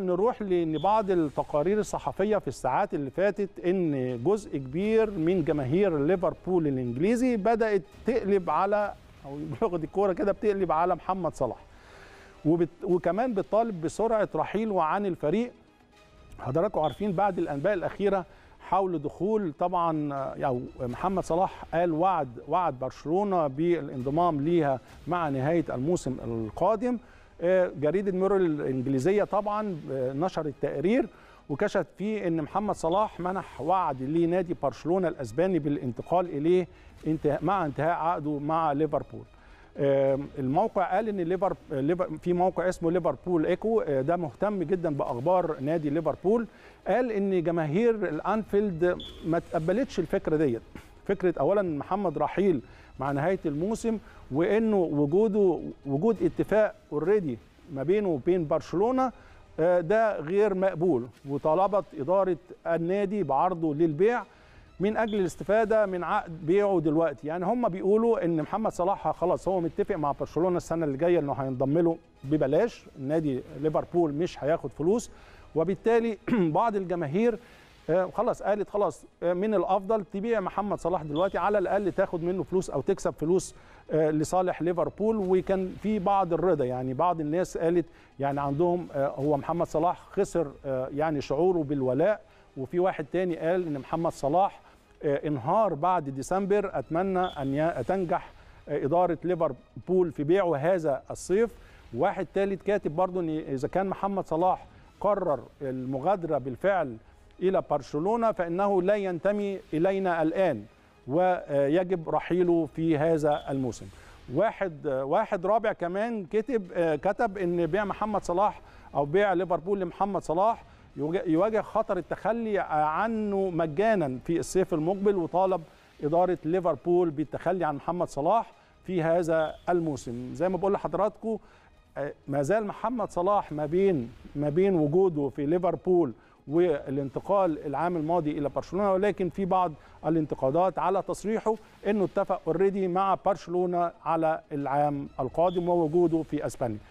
نروح لان بعض التقارير الصحفيه في الساعات اللي فاتت ان جزء كبير من جماهير ليفربول الانجليزي بدات تقلب على او بلغه الكوره كده بتقلب على محمد صلاح وبت وكمان بتطالب بسرعه رحيله عن الفريق حضراتكم عارفين بعد الانباء الاخيره حول دخول طبعا او محمد صلاح قال وعد وعد برشلونه بالانضمام ليها مع نهايه الموسم القادم آه، جريده ميرور الانجليزيه طبعا آه، نشرت تقرير وكشف فيه ان محمد صلاح منح وعد لنادي برشلونه الاسباني بالانتقال اليه انتهاء مع انتهاء عقده مع ليفربول آه، الموقع قال ان ليفر في موقع اسمه ليفربول ايكو ده مهتم جدا باخبار نادي ليفربول قال ان جماهير الانفيلد ما تقبلتش الفكره ديت فكره اولا محمد رحيل مع نهايه الموسم وانه وجوده وجود اتفاق اوريدي ما بينه وبين برشلونه آه، ده غير مقبول وطلبت اداره النادي بعرضه للبيع من اجل الاستفاده من عقد بيعه دلوقتي يعني هم بيقولوا ان محمد صلاح خلاص هو متفق مع برشلونه السنه اللي جايه انه هينضم له ببلاش نادي ليفربول مش هياخد فلوس وبالتالي بعض الجماهير آه، خلاص قالت خلاص آه، من الافضل تبيع محمد صلاح دلوقتي على الاقل تاخد منه فلوس او تكسب فلوس آه، لصالح ليفربول وكان في بعض الرضا يعني بعض الناس قالت يعني عندهم هو محمد صلاح خسر يعني شعوره بالولاء وفي واحد تاني قال ان محمد صلاح انهار بعد ديسمبر اتمنى ان تنجح اداره ليفربول في بيعه هذا الصيف واحد ثالث كاتب برضه ان اذا كان محمد صلاح قرر المغادره بالفعل إلى برشلونة فإنه لا ينتمي إلينا الآن ويجب رحيله في هذا الموسم واحد واحد رابع كمان كتب كتب ان بيع محمد صلاح او بيع ليفربول لمحمد صلاح يواجه خطر التخلي عنه مجانا في الصيف المقبل وطالب اداره ليفربول بالتخلي عن محمد صلاح في هذا الموسم زي ما بقول لحضراتكم آه، ما زال محمد صلاح ما بين ما بين وجوده في ليفربول والانتقال العام الماضي الى برشلونه ولكن في بعض الانتقادات على تصريحه انه اتفق اوريدي مع برشلونه على العام القادم ووجوده في اسبانيا